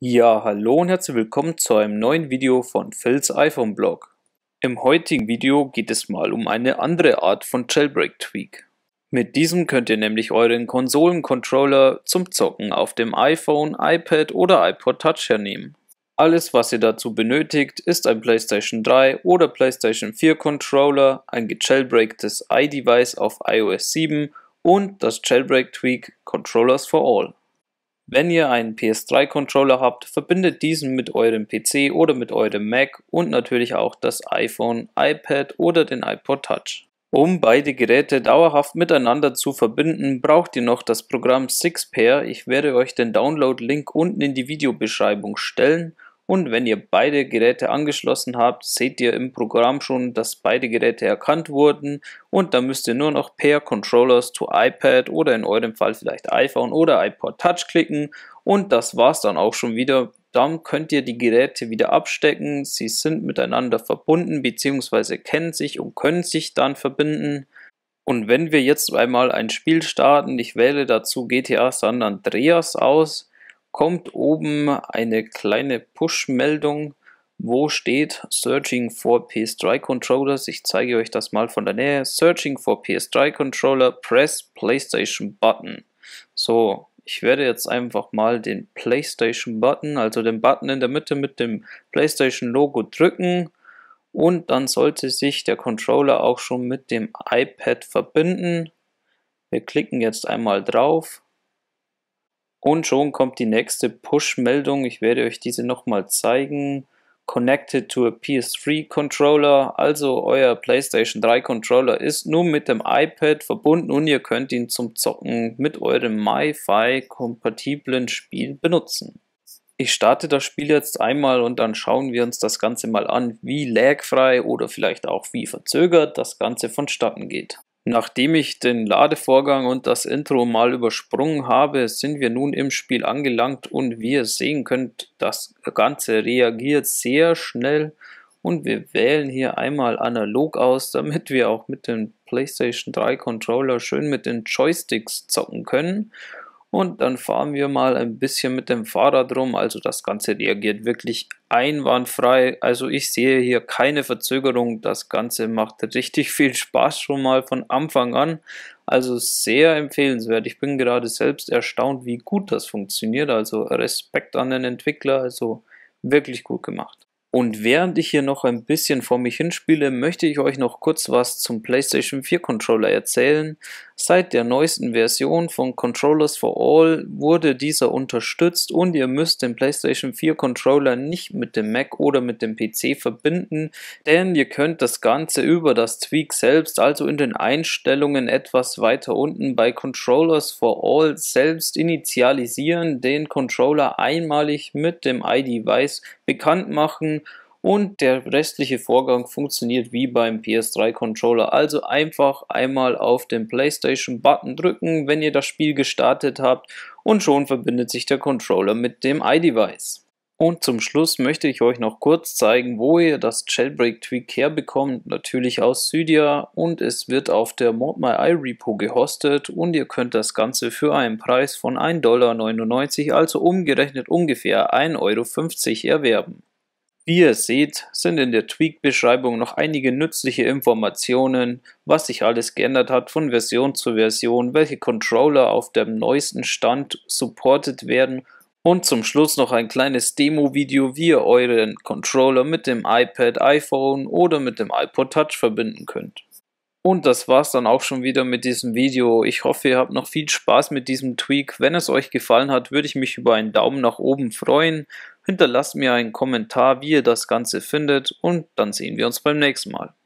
Ja, hallo und herzlich willkommen zu einem neuen Video von Phil's iPhone Blog. Im heutigen Video geht es mal um eine andere Art von Jailbreak Tweak. Mit diesem könnt ihr nämlich euren Konsolencontroller zum Zocken auf dem iPhone, iPad oder iPod Touch hernehmen. Alles was ihr dazu benötigt ist ein PlayStation 3 oder PlayStation 4 Controller, ein gejailbreaktes iDevice auf iOS 7 und das Jailbreak Tweak Controllers for All. Wenn ihr einen PS3-Controller habt, verbindet diesen mit eurem PC oder mit eurem Mac und natürlich auch das iPhone, iPad oder den iPod Touch. Um beide Geräte dauerhaft miteinander zu verbinden, braucht ihr noch das Programm Sixpair. Ich werde euch den Download-Link unten in die Videobeschreibung stellen und wenn ihr beide Geräte angeschlossen habt, seht ihr im Programm schon, dass beide Geräte erkannt wurden und dann müsst ihr nur noch per Controllers to iPad oder in eurem Fall vielleicht iPhone oder iPod Touch klicken und das war's dann auch schon wieder. Dann könnt ihr die Geräte wieder abstecken, sie sind miteinander verbunden bzw. kennen sich und können sich dann verbinden. Und wenn wir jetzt einmal ein Spiel starten, ich wähle dazu GTA San Andreas aus, kommt oben eine kleine Push-Meldung, wo steht Searching for PS3 Controllers. Ich zeige euch das mal von der Nähe. Searching for PS3 Controller, press PlayStation Button. So, ich werde jetzt einfach mal den PlayStation Button, also den Button in der Mitte mit dem PlayStation Logo drücken und dann sollte sich der Controller auch schon mit dem iPad verbinden. Wir klicken jetzt einmal drauf und schon kommt die nächste Push-Meldung. Ich werde euch diese nochmal zeigen. Connected to a PS3 Controller. Also euer PlayStation 3 Controller ist nun mit dem iPad verbunden und ihr könnt ihn zum Zocken mit eurem MiFi-kompatiblen Spiel benutzen. Ich starte das Spiel jetzt einmal und dann schauen wir uns das Ganze mal an, wie lagfrei oder vielleicht auch wie verzögert das Ganze vonstatten geht. Nachdem ich den Ladevorgang und das Intro mal übersprungen habe, sind wir nun im Spiel angelangt und wie ihr sehen könnt, das Ganze reagiert sehr schnell und wir wählen hier einmal analog aus, damit wir auch mit dem PlayStation 3 Controller schön mit den Joysticks zocken können und dann fahren wir mal ein bisschen mit dem Fahrrad rum. Also das Ganze reagiert wirklich einwandfrei. Also ich sehe hier keine Verzögerung. Das Ganze macht richtig viel Spaß schon mal von Anfang an. Also sehr empfehlenswert. Ich bin gerade selbst erstaunt, wie gut das funktioniert. Also Respekt an den Entwickler. Also wirklich gut gemacht. Und während ich hier noch ein bisschen vor mich hinspiele, möchte ich euch noch kurz was zum PlayStation 4 Controller erzählen. Seit der neuesten Version von Controllers for All wurde dieser unterstützt und ihr müsst den PlayStation 4 Controller nicht mit dem Mac oder mit dem PC verbinden, denn ihr könnt das Ganze über das Tweak selbst, also in den Einstellungen etwas weiter unten bei Controllers for All selbst initialisieren, den Controller einmalig mit dem iDevice bekannt machen und der restliche Vorgang funktioniert wie beim PS3 Controller. Also einfach einmal auf den PlayStation Button drücken, wenn ihr das Spiel gestartet habt und schon verbindet sich der Controller mit dem iDevice. Und zum Schluss möchte ich euch noch kurz zeigen, wo ihr das Jailbreak Tweak herbekommt. Natürlich aus Cydia und es wird auf der ModMyI Repo gehostet und ihr könnt das Ganze für einen Preis von 1,99 Dollar, also umgerechnet ungefähr 1,50 Euro erwerben. Wie ihr seht, sind in der Tweak-Beschreibung noch einige nützliche Informationen, was sich alles geändert hat von Version zu Version, welche Controller auf dem neuesten Stand supported werden und zum Schluss noch ein kleines Demo-Video, wie ihr euren Controller mit dem iPad, iPhone oder mit dem iPod Touch verbinden könnt. Und das war's dann auch schon wieder mit diesem Video. Ich hoffe, ihr habt noch viel Spaß mit diesem Tweak. Wenn es euch gefallen hat, würde ich mich über einen Daumen nach oben freuen. Hinterlasst mir einen Kommentar, wie ihr das Ganze findet und dann sehen wir uns beim nächsten Mal.